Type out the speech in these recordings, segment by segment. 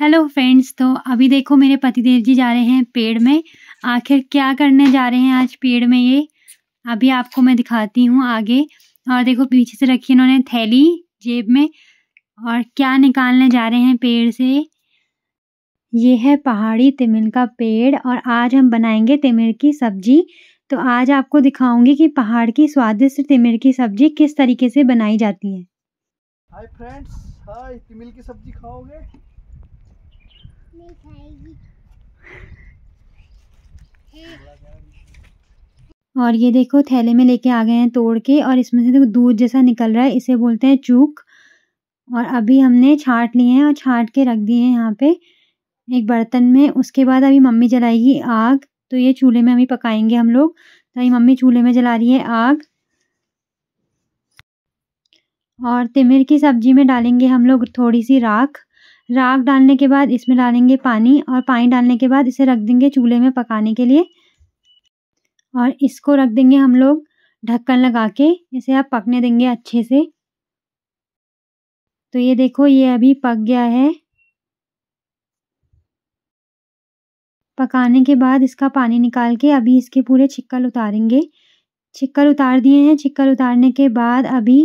Hello friends तो अभी देखो मेरे पतिदेव जी जा रहे हैं पेड़ में आखिर क्या करने जा रहे हैं आज पेड़ में ये अभी आपको मैं दिखाती हूँ आगे और देखो पीछे से रखी इन्होंने थैली जेब में और क्या निकालने जा रहे हैं पेड़ से ये है पहाड़ी तिमिल का पेड़ और आज हम बनाएंगे तिमिर की सब्जी तो आज आपको दिखाऊंगी कि पहाड़ की स्वादिष्ट तिमिर की सब्जी किस तरीके से बनाई जाती है हाय फ्रेंड्स हाय तिमिल की सब्जी खाओगे और ये देखो थैले में लेके आ गए हैं तोड़ के और इसमें से देखो दूध जैसा निकल रहा है इसे बोलते हैं चूक और अभी हमने छाट लिए हैं और छाट के रख दिए हैं यहाँ पे एक बर्तन में उसके बाद अभी मम्मी जलाएगी आग तो ये चूल्हे में अभी पकाएंगे हम लोग तो अभी मम्मी चूल्हे में जला रही है आग और तिमिर की सब्जी में डालेंगे हम लोग थोड़ी सी राख राख डालने के बाद इसमें डालेंगे पानी और पानी डालने के बाद इसे रख देंगे चूल्हे में पकाने के लिए और इसको रख देंगे हम लोग ढक्कन लगा के इसे आप पकने देंगे अच्छे से तो ये देखो ये अभी पक गया है पकाने के बाद इसका पानी निकाल के अभी इसके पूरे छिक्कल उतारेंगे छिक्कल उतार दिए हैं छिक्कल उतारने के बाद अभी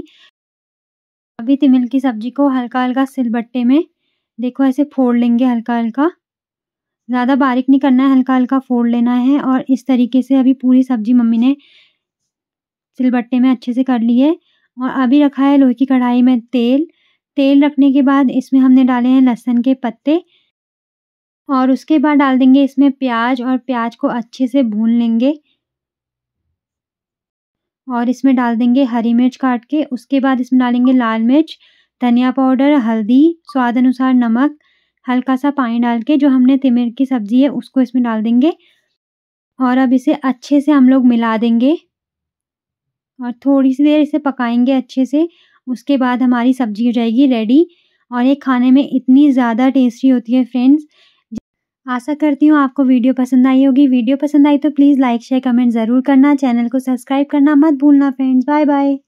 अभी तिमिल की सब्जी को हल्का हल्का सिलबट्टे में देखो ऐसे फोड़ लेंगे हल्का-हल्का। ज़्यादा बारीक नहीं करना है हल्का-हल्का फोड़ लेना है और इस तरीके से अभी पूरी सब्ज़ी मम्मी ने सिलबट्टे में अच्छे से कर ली है और अभी रखा है लोहे की कढ़ाई में तेल। तेल रखने के बाद इसमें हमने डाले हैं लहसुन के पत्ते और उसके बाद डाल देंगे इसमें प्याज और प्याज को अच्छे से भून लेंगे। और इसमें डाल देंगे हरी मिर्च काट के उसके बाद इसमें डालेंगे लाल मिर्च। धनिया पाउडर हल्दी स्वाद अनुसार नमक हल्का सा पानी डाल के जो हमने तिमिर की सब्ज़ी है उसको इसमें डाल देंगे और अब इसे अच्छे से हम लोग मिला देंगे और थोड़ी सी देर इसे पकाएंगे अच्छे से उसके बाद हमारी सब्ज़ी हो जाएगी रेडी और ये खाने में इतनी ज़्यादा टेस्टी होती है फ्रेंड्स आशा करती हूँ आपको वीडियो पसंद आई होगी वीडियो पसंद आई तो प्लीज़ लाइक शेयर कमेंट ज़रूर करना चैनल को सब्सक्राइब करना मत भूलना फ्रेंड्स बाय बाय